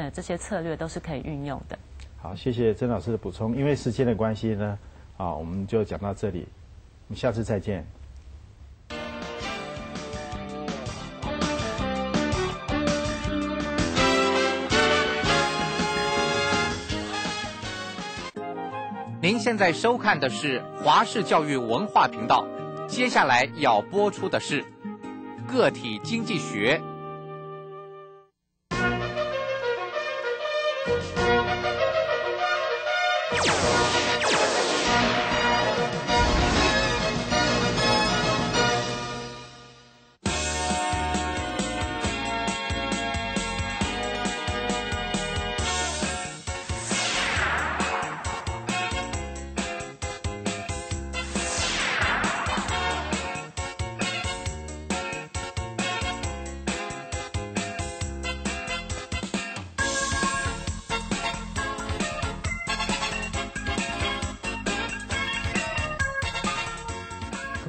呃，这些策略都是可以运用的。好，谢谢曾老师的补充。因为时间的关系呢，啊，我们就讲到这里，我们下次再见。您现在收看的是华视教育文化频道，接下来要播出的是《个体经济学》。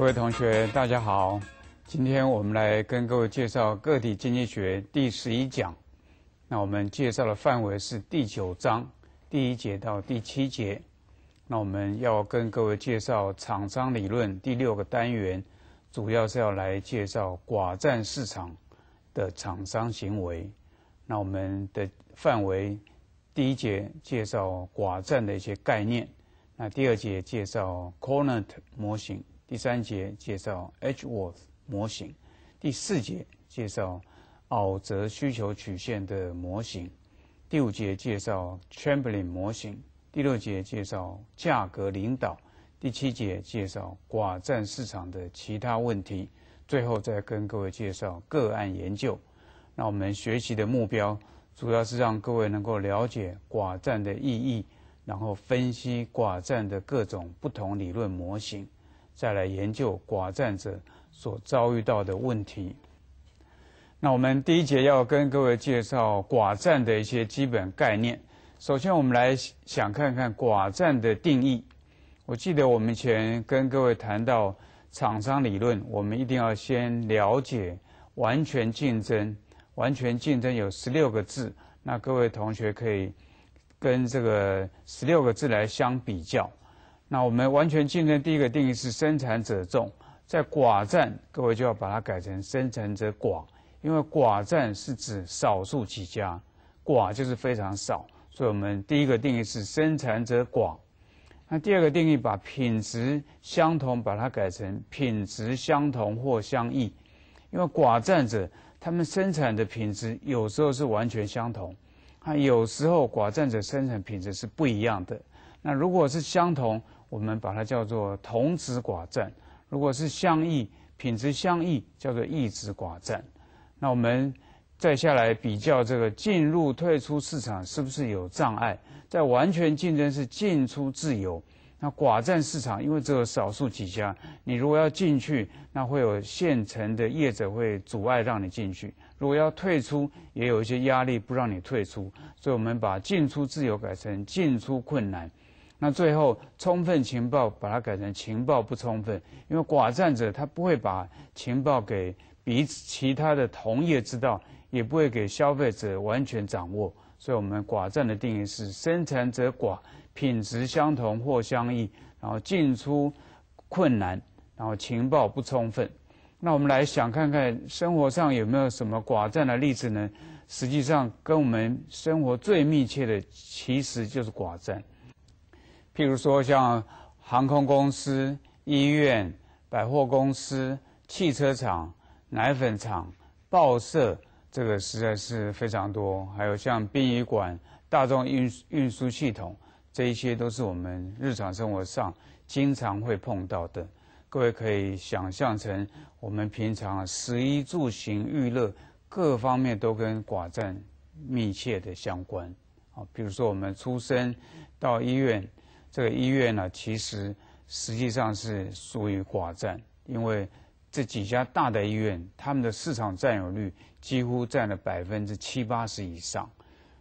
各位同学，大家好。今天我们来跟各位介绍个体经济学第十一讲。那我们介绍的范围是第九章第一节到第七节。那我们要跟各位介绍厂商理论第六个单元，主要是要来介绍寡占市场的厂商行为。那我们的范围第一节介绍寡占的一些概念，那第二节介绍 c o r n e t 模型。第三节介绍 h w o r h 模型，第四节介绍奥泽需求曲线的模型，第五节介绍 Trampling 模型，第六节介绍价格领导，第七节介绍寡占市场的其他问题，最后再跟各位介绍个案研究。那我们学习的目标主要是让各位能够了解寡占的意义，然后分析寡占的各种不同理论模型。再来研究寡占者所遭遇到的问题。那我们第一节要跟各位介绍寡占的一些基本概念。首先，我们来想看看寡占的定义。我记得我们前跟各位谈到厂商理论，我们一定要先了解完全竞争。完全竞争有十六个字，那各位同学可以跟这个十六个字来相比较。那我们完全竞争第一个定义是生产者众，在寡占各位就要把它改成生产者寡，因为寡占是指少数几家，寡就是非常少，所以我们第一个定义是生产者广。那第二个定义把品质相同把它改成品质相同或相异，因为寡占者他们生产的品质有时候是完全相同，啊有时候寡占者生产品质是不一样的。那如果是相同。我们把它叫做同质寡占，如果是相异，品质相异，叫做异质寡占。那我们再下来比较这个进入退出市场是不是有障碍？在完全竞争是进出自由，那寡占市场因为只有少数几家，你如果要进去，那会有现成的业者会阻碍让你进去；如果要退出，也有一些压力不让你退出。所以，我们把进出自由改成进出困难。那最后，充分情报把它改成情报不充分，因为寡占者他不会把情报给彼此，其他的同业知道，也不会给消费者完全掌握。所以，我们寡占的定义是：生产者寡，品质相同或相异，然后进出困难，然后情报不充分。那我们来想看看生活上有没有什么寡占的例子呢？实际上，跟我们生活最密切的其实就是寡占。譬如说，像航空公司、医院、百货公司、汽车厂、奶粉厂、报社，这个实在是非常多。还有像殡仪馆、大众运运输系统，这一些都是我们日常生活上经常会碰到的。各位可以想象成，我们平常食衣住行、娱乐各方面都跟寡占密切的相关。啊，比如说我们出生到医院。这个医院呢，其实实际上是属于寡占，因为这几家大的医院，他们的市场占有率几乎占了百分之七八十以上。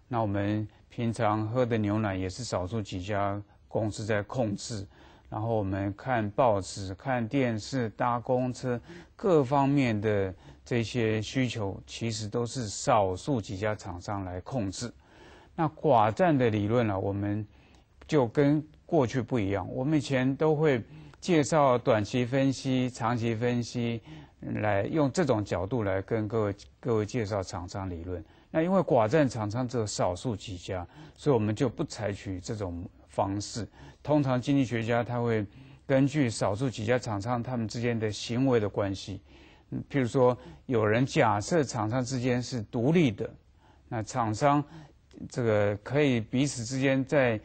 那我们平常喝的牛奶也是少数几家公司在控制，然后我们看报纸、看电视、搭公车，各方面的这些需求其实都是少数几家厂商来控制。那寡占的理论呢，我们就跟过去不一样，我们以前都会介绍短期分析、长期分析，来用这种角度来跟各位各位介绍厂商理论。那因为寡占厂商只有少数几家，所以我们就不采取这种方式。通常经济学家他会根据少数几家厂商他们之间的行为的关系，譬如说，有人假设厂商之间是独立的，那厂商这个可以彼此之间在。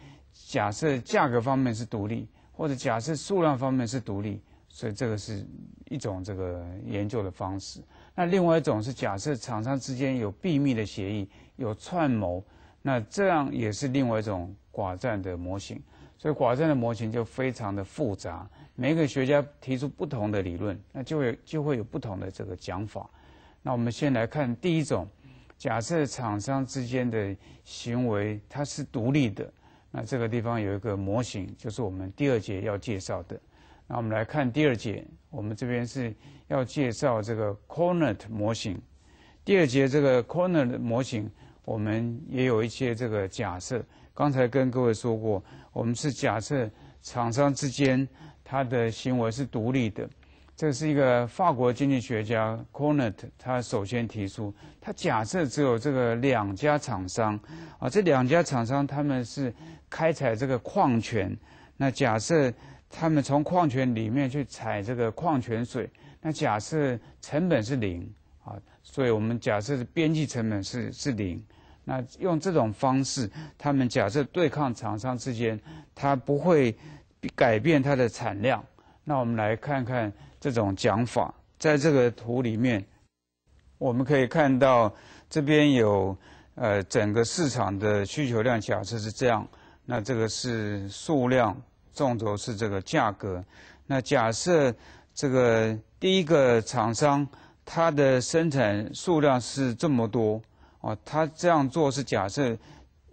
假设价格方面是独立，或者假设数量方面是独立，所以这个是一种这个研究的方式。那另外一种是假设厂商之间有秘密的协议，有串谋，那这样也是另外一种寡占的模型。所以寡占的模型就非常的复杂，每个学家提出不同的理论，那就会就会有不同的这个讲法。那我们先来看第一种，假设厂商之间的行为它是独立的。那这个地方有一个模型，就是我们第二节要介绍的。那我们来看第二节，我们这边是要介绍这个 c o r n e t 模型。第二节这个 c o r n e t 模型，我们也有一些这个假设。刚才跟各位说过，我们是假设厂商之间它的行为是独立的。这是一个法国经济学家 c o r n e t 他首先提出，他假设只有这个两家厂商啊，这两家厂商他们是。开采这个矿泉，那假设他们从矿泉里面去采这个矿泉水，那假设成本是零啊，所以我们假设的边际成本是是零。那用这种方式，他们假设对抗厂商之间，他不会改变它的产量。那我们来看看这种讲法，在这个图里面，我们可以看到这边有呃整个市场的需求量，假设是这样。那这个是数量，纵轴是这个价格。那假设这个第一个厂商它的生产数量是这么多，哦，它这样做是假设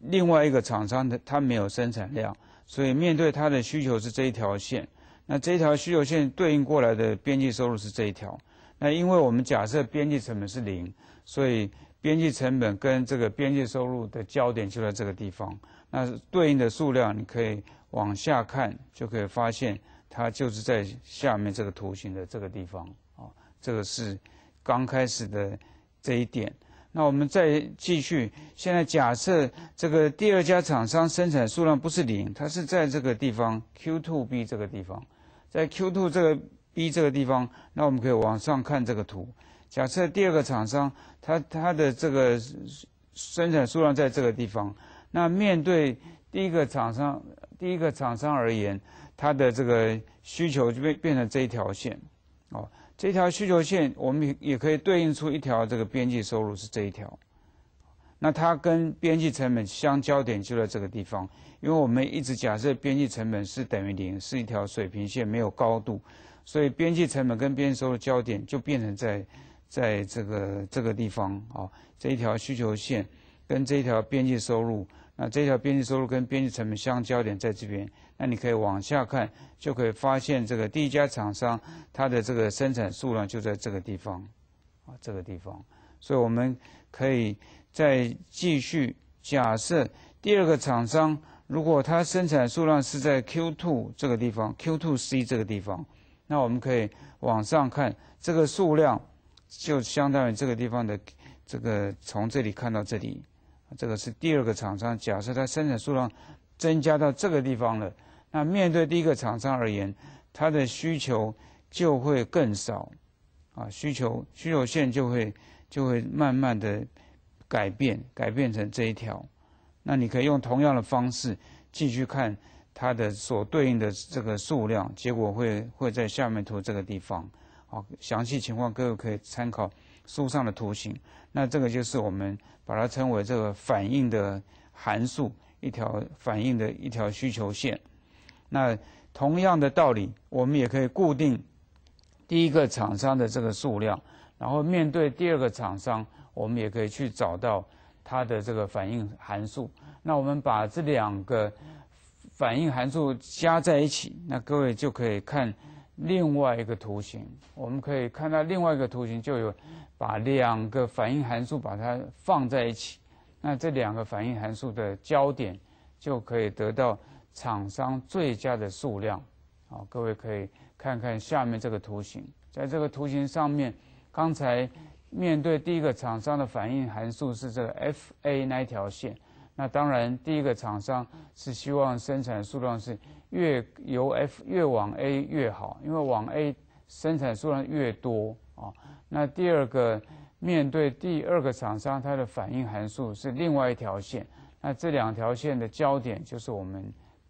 另外一个厂商的它没有生产量，所以面对它的需求是这一条线。那这一条需求线对应过来的边际收入是这一条。那因为我们假设边际成本是零，所以。边际成本跟这个边际收入的交点就在这个地方，那对应的数量你可以往下看，就可以发现它就是在下面这个图形的这个地方啊，这个是刚开始的这一点。那我们再继续，现在假设这个第二家厂商生产数量不是零，它是在这个地方 q two b 这个地方，在 q two 这个 B 这个地方，那我们可以往上看这个图。假设第二个厂商，它它的这个生产数量在这个地方，那面对第一个厂商，第一个厂商而言，它的这个需求就变变成这一条线，哦，这条需求线我们也可以对应出一条这个边际收入是这一条，那它跟边际成本相交点就在这个地方，因为我们一直假设边际成本是等于零，是一条水平线没有高度，所以边际成本跟边际收入交点就变成在。在这个这个地方啊，这一条需求线跟这一条边际收入，那这条边际收入跟边际成本相交点在这边。那你可以往下看，就可以发现这个第一家厂商它的这个生产数量就在这个地方，啊，这个地方。所以我们可以再继续假设第二个厂商，如果它生产数量是在 Q two 这个地方，Q two C 这个地方，那我们可以往上看这个数量。就相当于这个地方的这个从这里看到这里，这个是第二个厂商。假设它生产数量增加到这个地方了，那面对第一个厂商而言，它的需求就会更少，啊，需求需求线就会就会慢慢的改变，改变成这一条。那你可以用同样的方式继续看它的所对应的这个数量，结果会会在下面图这个地方。啊，详细情况各位可以参考书上的图形。那这个就是我们把它称为这个反应的函数一条反应的一条需求线。那同样的道理，我们也可以固定第一个厂商的这个数量，然后面对第二个厂商，我们也可以去找到它的这个反应函数。那我们把这两个反应函数加在一起，那各位就可以看。另外一个图形，我们可以看到另外一个图形就有把两个反应函数把它放在一起，那这两个反应函数的交点就可以得到厂商最佳的数量。好，各位可以看看下面这个图形，在这个图形上面，刚才面对第一个厂商的反应函数是这个 FA 那一条线，那当然第一个厂商是希望生产数量是。越由 F 越往 A 越好，因为往 A 生产数量越多啊。那第二个面对第二个厂商，它的反应函数是另外一条线。那这两条线的交点就是我们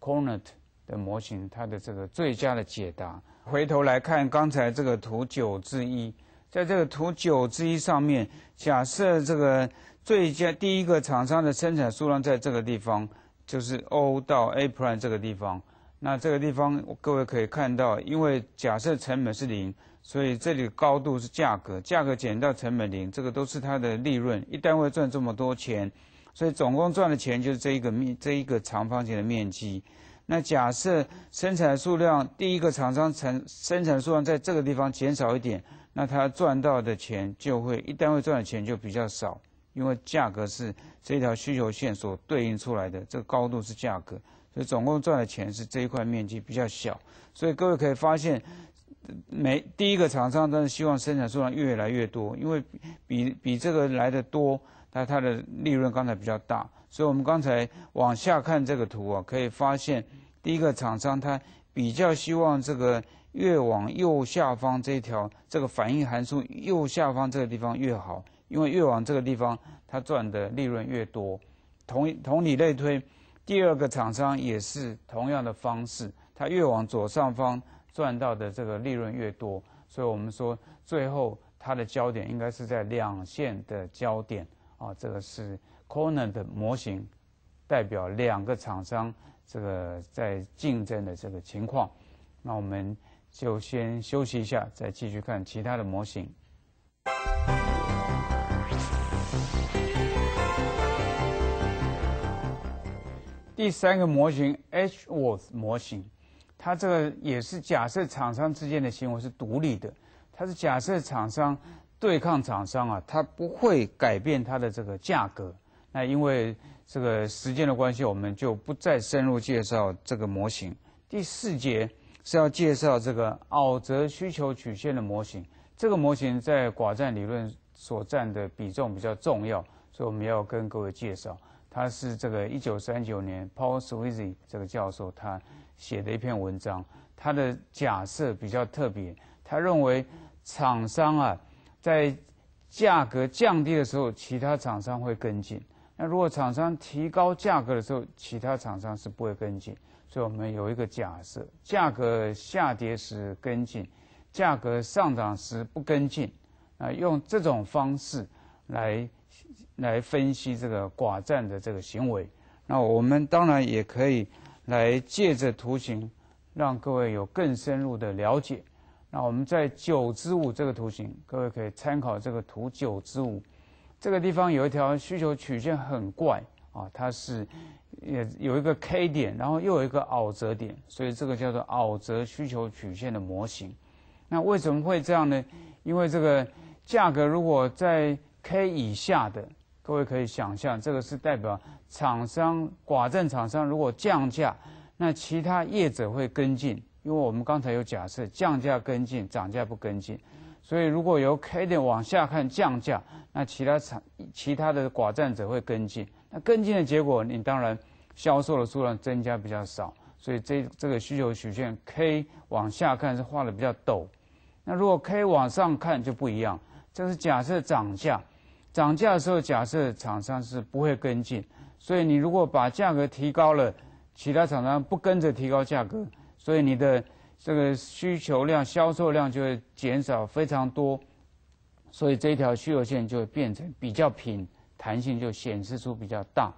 c o r n e r t 的模型它的这个最佳的解答。回头来看刚才这个图九之一，在这个图九之一上面，假设这个最佳第一个厂商的生产数量在这个地方，就是 O 到 A prime 这个地方。那这个地方，各位可以看到，因为假设成本是零，所以这里高度是价格，价格减到成本零，这个都是它的利润。一单位赚这么多钱，所以总共赚的钱就是这一个面，这一个长方形的面积。那假设生产数量，第一个厂商产生产数量在这个地方减少一点，那它赚到的钱就会一单位赚的钱就比较少。因为价格是这条需求线所对应出来的，这个高度是价格，所以总共赚的钱是这一块面积比较小。所以各位可以发现，每第一个厂商是希望生产数量越来越多，因为比比这个来的多，那它的利润刚才比较大。所以我们刚才往下看这个图啊，可以发现第一个厂商他比较希望这个越往右下方这条这个反应函数右下方这个地方越好。因为越往这个地方，它赚的利润越多。同同理类推，第二个厂商也是同样的方式，它越往左上方赚到的这个利润越多。所以我们说，最后它的焦点应该是在两线的焦点啊，这个是 corner 的模型，代表两个厂商这个在竞争的这个情况。那我们就先休息一下，再继续看其他的模型。第三个模型 h w o r t h 模型，它这个也是假设厂商之间的行为是独立的。它是假设厂商对抗厂商啊，它不会改变它的这个价格。那因为这个时间的关系，我们就不再深入介绍这个模型。第四节是要介绍这个奥泽需求曲线的模型。这个模型在寡占理论所占的比重比较重要，所以我们要跟各位介绍。他是这个一九三九年 Paul Sweezy 这个教授他写的一篇文章，他的假设比较特别。他认为厂商啊，在价格降低的时候，其他厂商会跟进；那如果厂商提高价格的时候，其他厂商是不会跟进。所以我们有一个假设：价格下跌时跟进，价格上涨时不跟进。啊，用这种方式来。来分析这个寡占的这个行为，那我们当然也可以来借着图形，让各位有更深入的了解。那我们在九之五这个图形，各位可以参考这个图九之五，这个地方有一条需求曲线很怪啊，它是也有一个 K 点，然后又有一个凹折点，所以这个叫做凹折需求曲线的模型。那为什么会这样呢？因为这个价格如果在 K 以下的。各位可以想象，这个是代表厂商寡占厂商如果降价，那其他业者会跟进，因为我们刚才有假设降价跟进，涨价不跟进。所以如果由 K 点往下看降价，那其他厂其他的寡占者会跟进。那跟进的结果，你当然销售的数量增加比较少，所以这这个需求曲线 K 往下看是画的比较陡。那如果 K 往上看就不一样，这是假设涨价。涨价的时候，假设厂商是不会跟进，所以你如果把价格提高了，其他厂商不跟着提高价格，所以你的这个需求量、销售量就会减少非常多，所以这条需求线就会变成比较平，弹性就显示出比较大。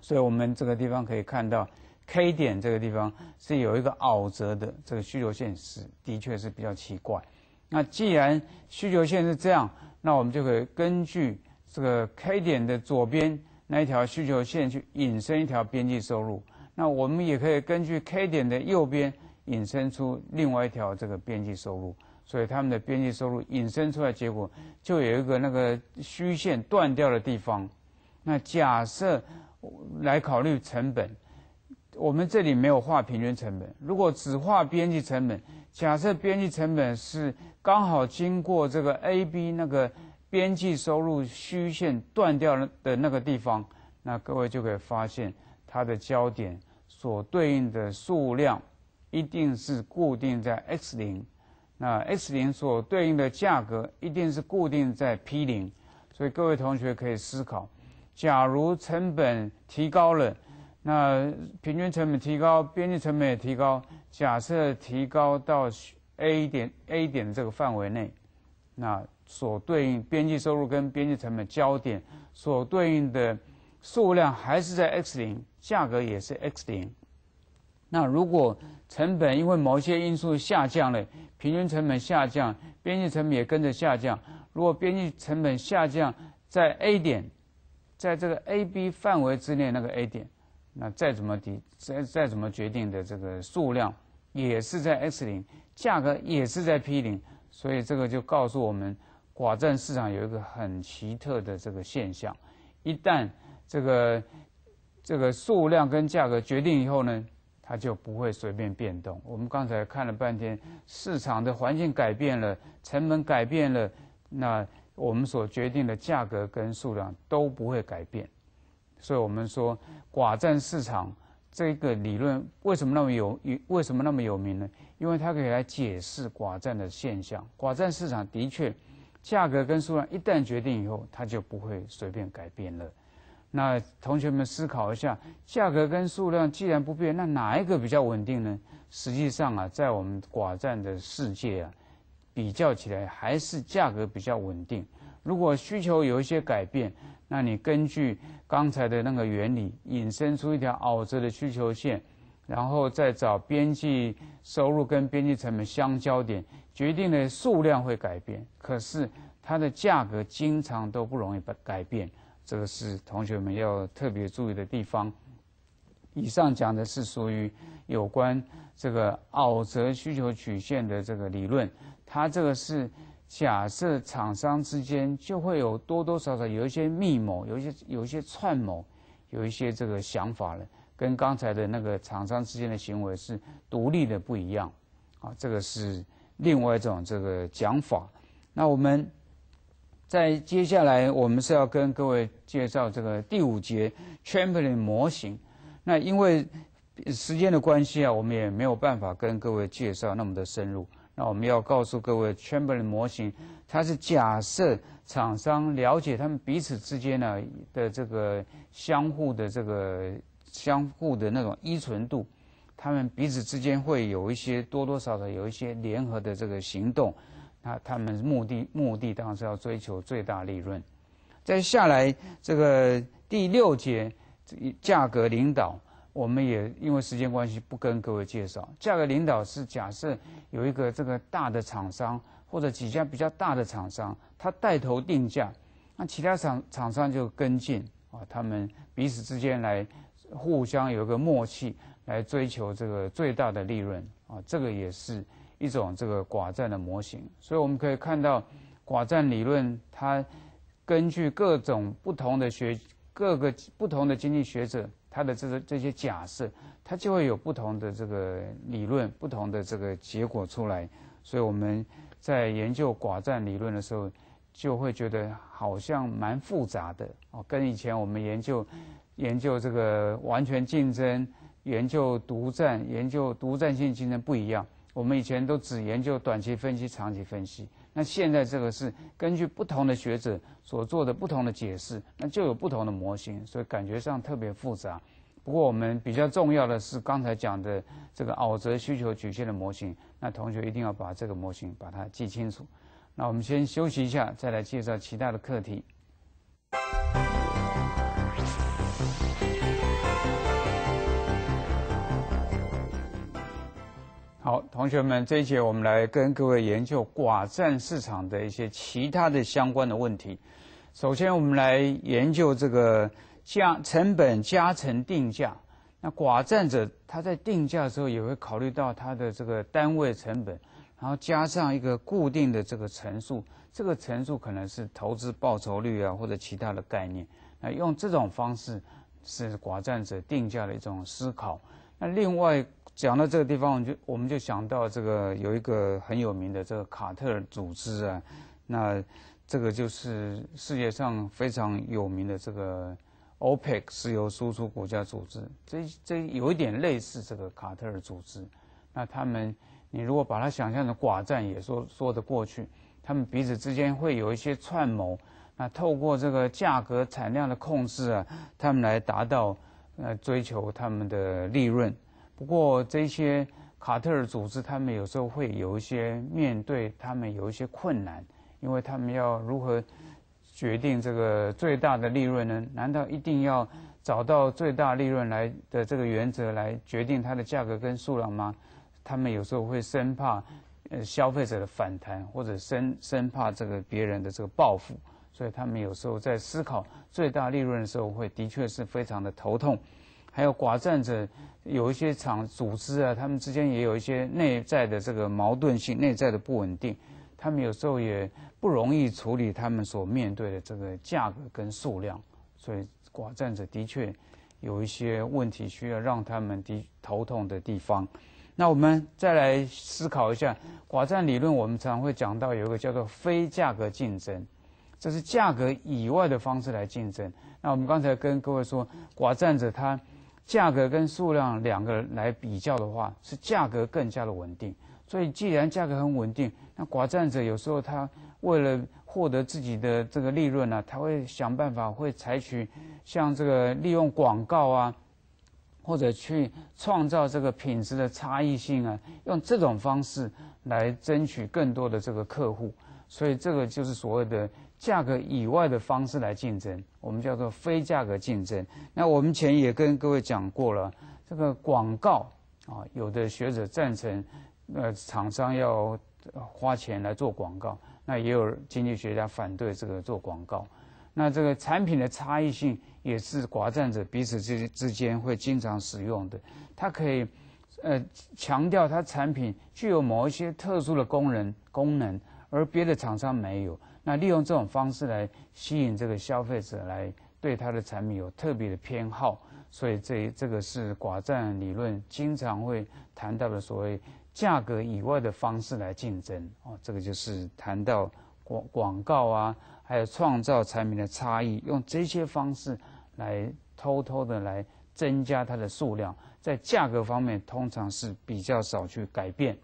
所以我们这个地方可以看到，K 点这个地方是有一个凹折的，这个需求线是的确是比较奇怪。那既然需求线是这样。那我们就可以根据这个 K 点的左边那一条需求线去引申一条边际收入。那我们也可以根据 K 点的右边引申出另外一条这个边际收入。所以他们的边际收入引申出来结果就有一个那个虚线断掉的地方。那假设来考虑成本。我们这里没有画平均成本，如果只画边际成本，假设边际成本是刚好经过这个 AB 那个边际收入虚线断掉的的那个地方，那各位就可以发现它的交点所对应的数量一定是固定在 X 零，那 X 零所对应的价格一定是固定在 P 零，所以各位同学可以思考，假如成本提高了。那平均成本提高，边际成本也提高。假设提高到 A 点 A 点这个范围内，那所对应边际收入跟边际成本交点所对应的数量还是在 X 零，价格也是 X 零。那如果成本因为某些因素下降了，平均成本下降，边际成本也跟着下降。如果边际成本下降在 A 点，在这个 A B 范围之内那个 A 点。那再怎么定，再再怎么决定的这个数量，也是在 X 零，价格也是在 P 零，所以这个就告诉我们，寡占市场有一个很奇特的这个现象：一旦这个这个数量跟价格决定以后呢，它就不会随便变动。我们刚才看了半天，市场的环境改变了，成本改变了，那我们所决定的价格跟数量都不会改变。所以我们说寡占市场这个理论为什么那么有、为什么那么有名呢？因为它可以来解释寡占的现象。寡占市场的确，价格跟数量一旦决定以后，它就不会随便改变了。那同学们思考一下，价格跟数量既然不变，那哪一个比较稳定呢？实际上啊，在我们寡占的世界啊，比较起来还是价格比较稳定。如果需求有一些改变，那你根据刚才的那个原理，引申出一条凹折的需求线，然后再找边际收入跟边际成本相交点，决定的数量会改变，可是它的价格经常都不容易不改变，这个是同学们要特别注意的地方。以上讲的是属于有关这个凹折需求曲线的这个理论，它这个是。假设厂商之间就会有多多少少有一些密谋，有一些有一些串谋，有一些这个想法了，跟刚才的那个厂商之间的行为是独立的不一样，啊，这个是另外一种这个讲法。那我们在接下来我们是要跟各位介绍这个第五节 t r a m p l i n 模型。那因为时间的关系啊，我们也没有办法跟各位介绍那么的深入。那我们要告诉各位，Chamberlain 模型，它是假设厂商了解他们彼此之间呢的这个相互的这个相互的那种依存度，他们彼此之间会有一些多多少少有一些联合的这个行动，那他们目的目的当然是要追求最大利润。再下来这个第六节，价格领导。我们也因为时间关系不跟各位介绍。价格领导是假设有一个这个大的厂商或者几家比较大的厂商，他带头定价，那其他厂厂商就跟进啊，他们彼此之间来互相有一个默契，来追求这个最大的利润啊，这个也是一种这个寡占的模型。所以我们可以看到寡占理论，它根据各种不同的学，各个不同的经济学者。它的这个这些假设，它就会有不同的这个理论，不同的这个结果出来。所以我们在研究寡占理论的时候，就会觉得好像蛮复杂的哦，跟以前我们研究研究这个完全竞争、研究独占、研究独占性竞争不一样。我们以前都只研究短期分析、长期分析。那现在这个是根据不同的学者所做的不同的解释，那就有不同的模型，所以感觉上特别复杂。不过我们比较重要的是刚才讲的这个奥泽需求曲线的模型，那同学一定要把这个模型把它记清楚。那我们先休息一下，再来介绍其他的课题。好，同学们，这一节我们来跟各位研究寡占市场的一些其他的相关的问题。首先，我们来研究这个加成本加成定价。那寡占者他在定价的时候也会考虑到他的这个单位成本，然后加上一个固定的这个乘数，这个乘数可能是投资报酬率啊，或者其他的概念。那用这种方式是寡占者定价的一种思考。那另外。讲到这个地方，我就我们就想到这个有一个很有名的这个卡特尔组织啊，那这个就是世界上非常有名的这个 OPEC 石油输出国家组织，这这有一点类似这个卡特尔组织。那他们，你如果把它想象成寡占，也说说得过去。他们彼此之间会有一些串谋，那透过这个价格产量的控制啊，他们来达到呃追求他们的利润。不过这些卡特尔组织，他们有时候会有一些面对他们有一些困难，因为他们要如何决定这个最大的利润呢？难道一定要找到最大利润来的这个原则来决定它的价格跟数量吗？他们有时候会生怕呃消费者的反弹，或者生生怕这个别人的这个报复，所以他们有时候在思考最大利润的时候，会的确是非常的头痛。还有寡占者，有一些厂组织啊，他们之间也有一些内在的这个矛盾性、内在的不稳定，他们有时候也不容易处理他们所面对的这个价格跟数量，所以寡占者的确有一些问题需要让他们的头痛的地方。那我们再来思考一下寡占理论，我们常常会讲到有一个叫做非价格竞争，这是价格以外的方式来竞争。那我们刚才跟各位说，寡占者他。价格跟数量两个来比较的话，是价格更加的稳定。所以，既然价格很稳定，那寡占者有时候他为了获得自己的这个利润呢，他会想办法，会采取像这个利用广告啊，或者去创造这个品质的差异性啊，用这种方式来争取更多的这个客户。所以，这个就是所谓的。价格以外的方式来竞争，我们叫做非价格竞争。那我们前也跟各位讲过了，这个广告啊，有的学者赞成，呃，厂商要花钱来做广告，那也有经济学家反对这个做广告。那这个产品的差异性也是寡占者彼此之之间会经常使用的，它可以呃强调它产品具有某一些特殊的功能，功能而别的厂商没有。那利用这种方式来吸引这个消费者来对它的产品有特别的偏好，所以这这个是寡占理论经常会谈到的所谓价格以外的方式来竞争哦。这个就是谈到广广告啊，还有创造产品的差异，用这些方式来偷偷的来增加它的数量，在价格方面通常是比较少去改变。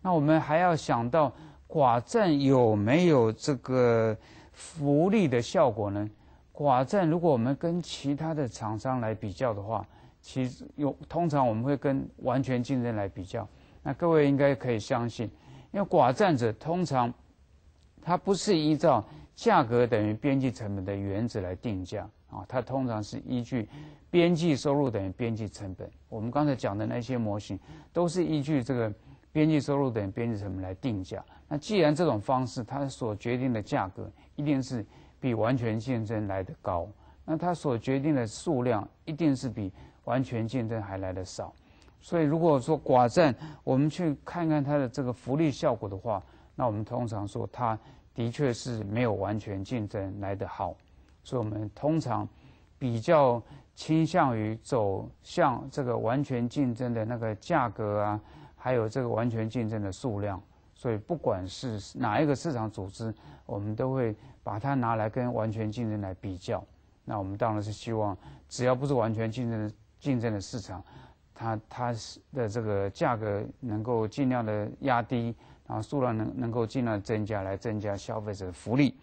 那我们还要想到。寡占有没有这个福利的效果呢？寡占如果我们跟其他的厂商来比较的话，其实有通常我们会跟完全竞争来比较。那各位应该可以相信，因为寡占者通常它不是依照价格等于边际成本的原则来定价啊，它通常是依据边际收入等于边际成本。我们刚才讲的那些模型都是依据这个。边际收入等于边际成本来定价。那既然这种方式，它所决定的价格一定是比完全竞争来得高，那它所决定的数量一定是比完全竞争还来得少。所以，如果说寡占，我们去看看它的这个福利效果的话，那我们通常说它的确是没有完全竞争来得好。所以我们通常比较倾向于走向这个完全竞争的那个价格啊。还有这个完全竞争的数量，所以不管是哪一个市场组织，我们都会把它拿来跟完全竞争来比较。那我们当然是希望，只要不是完全竞争的竞争的市场，它它的这个价格能够尽量的压低，然后数量能能够尽量增加，来增加消费者的福利。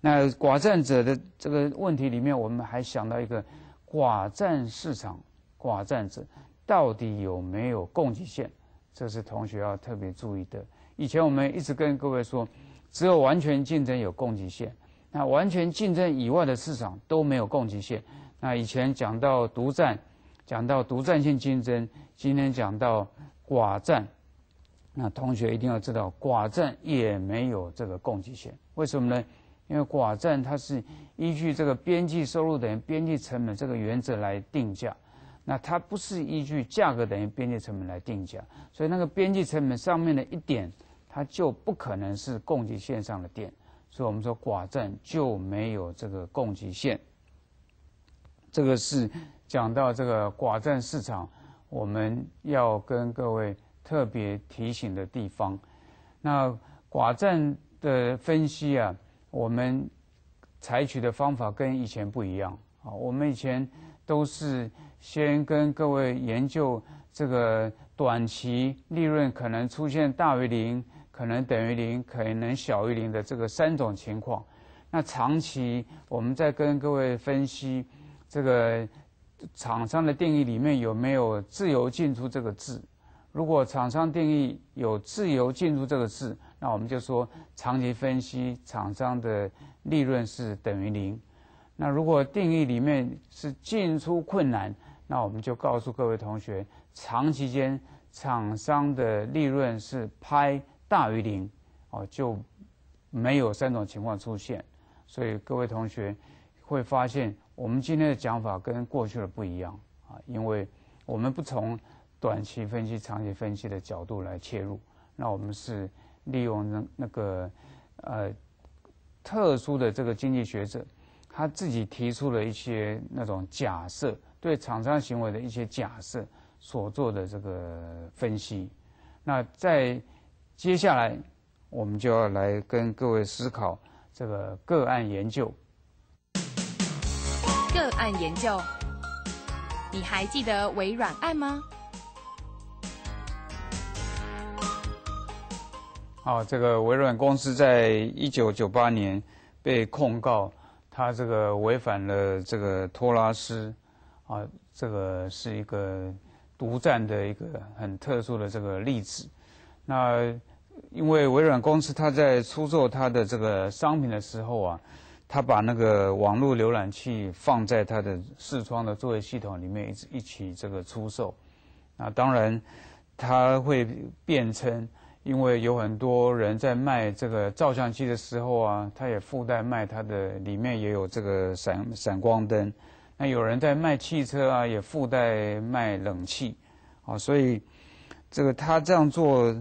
那寡占者的这个问题里面，我们还想到一个寡占市场，寡占者到底有没有供给线？这是同学要特别注意的。以前我们一直跟各位说，只有完全竞争有供给线，那完全竞争以外的市场都没有供给线。那以前讲到独占，讲到独占性竞争，今天讲到寡占，那同学一定要知道，寡占也没有这个供给线。为什么呢？因为寡占它是依据这个边际收入等于边际成本这个原则来定价。那它不是依据价格等于边际成本来定价，所以那个边际成本上面的一点，它就不可能是供给线上的点，所以我们说寡占就没有这个供给线。这个是讲到这个寡占市场，我们要跟各位特别提醒的地方。那寡占的分析啊，我们采取的方法跟以前不一样啊，我们以前都是。先跟各位研究这个短期利润可能出现大于零、可能等于零、可能小于零的这个三种情况。那长期，我们再跟各位分析这个厂商的定义里面有没有“自由进出”这个字。如果厂商定义有“自由进出”这个字，那我们就说长期分析厂商的利润是等于零。那如果定义里面是进出困难，那我们就告诉各位同学，长期间厂商的利润是拍大于零，哦，就没有三种情况出现，所以各位同学会发现，我们今天的讲法跟过去的不一样啊，因为我们不从短期分析、长期分析的角度来切入，那我们是利用那那个呃特殊的这个经济学者，他自己提出了一些那种假设。对厂商行为的一些假设所做的这个分析，那在接下来我们就要来跟各位思考这个个案研究。个案研究，你还记得微软案吗？哦，这个微软公司在一九九八年被控告，他这个违反了这个托拉斯。啊，这个是一个独占的一个很特殊的这个例子。那因为微软公司它在出售它的这个商品的时候啊，它把那个网络浏览器放在它的视窗的作业系统里面一起一起这个出售。那当然，它会辩称，因为有很多人在卖这个照相机的时候啊，它也附带卖它的里面也有这个闪闪光灯。那有人在卖汽车啊，也附带卖冷气，啊，所以这个他这样做，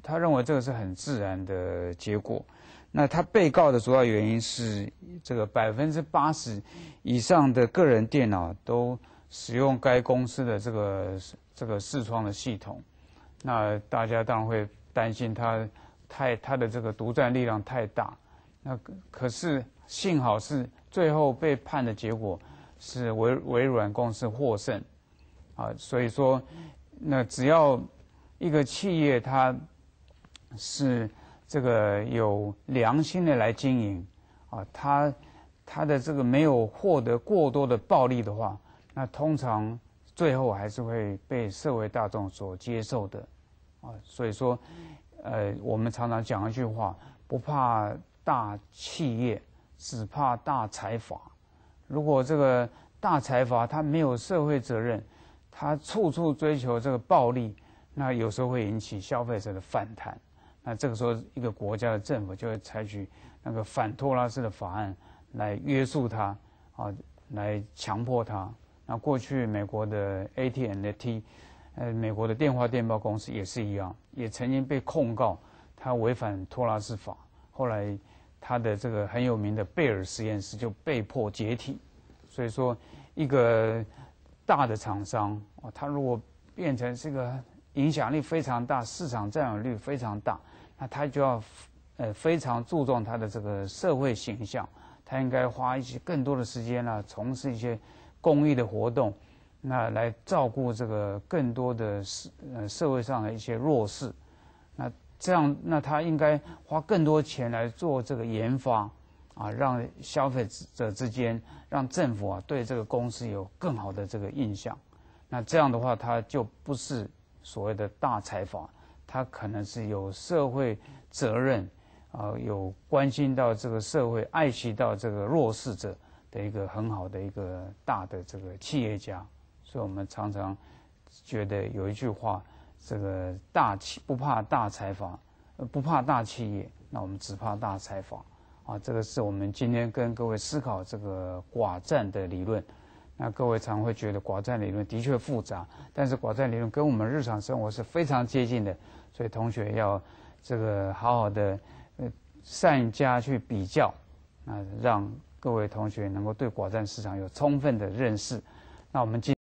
他认为这个是很自然的结果。那他被告的主要原因是，这个百分之八十以上的个人电脑都使用该公司的这个这个视窗的系统。那大家当然会担心他太他的这个独占力量太大。那可是幸好是最后被判的结果。是微微软公司获胜，啊，所以说，那只要一个企业它是这个有良心的来经营，啊，它它的这个没有获得过多的暴利的话，那通常最后还是会被社会大众所接受的，啊，所以说，呃，我们常常讲一句话，不怕大企业，只怕大财阀。如果这个大财阀他没有社会责任，他处处追求这个暴利，那有时候会引起消费者的反弹。那这个时候，一个国家的政府就会采取那个反托拉斯的法案来约束他，啊，来强迫他。那过去美国的 AT&T，呃，美国的电话电报公司也是一样，也曾经被控告他违反托拉斯法，后来。他的这个很有名的贝尔实验室就被迫解体，所以说，一个大的厂商啊，他如果变成这个影响力非常大、市场占有率非常大，那他就要呃非常注重他的这个社会形象，他应该花一些更多的时间呢，从事一些公益的活动，那来照顾这个更多的社呃社会上的一些弱势。这样，那他应该花更多钱来做这个研发，啊，让消费者之间，让政府啊对这个公司有更好的这个印象。那这样的话，他就不是所谓的大财阀，他可能是有社会责任，啊，有关心到这个社会，爱惜到这个弱势者的一个很好的一个大的这个企业家。所以我们常常觉得有一句话。这个大企不怕大财阀，不怕大企业，那我们只怕大财阀。啊，这个是我们今天跟各位思考这个寡占的理论。那各位常会觉得寡占理论的确复杂，但是寡占理论跟我们日常生活是非常接近的，所以同学要这个好好的善加去比较，啊，让各位同学能够对寡占市场有充分的认识。那我们今。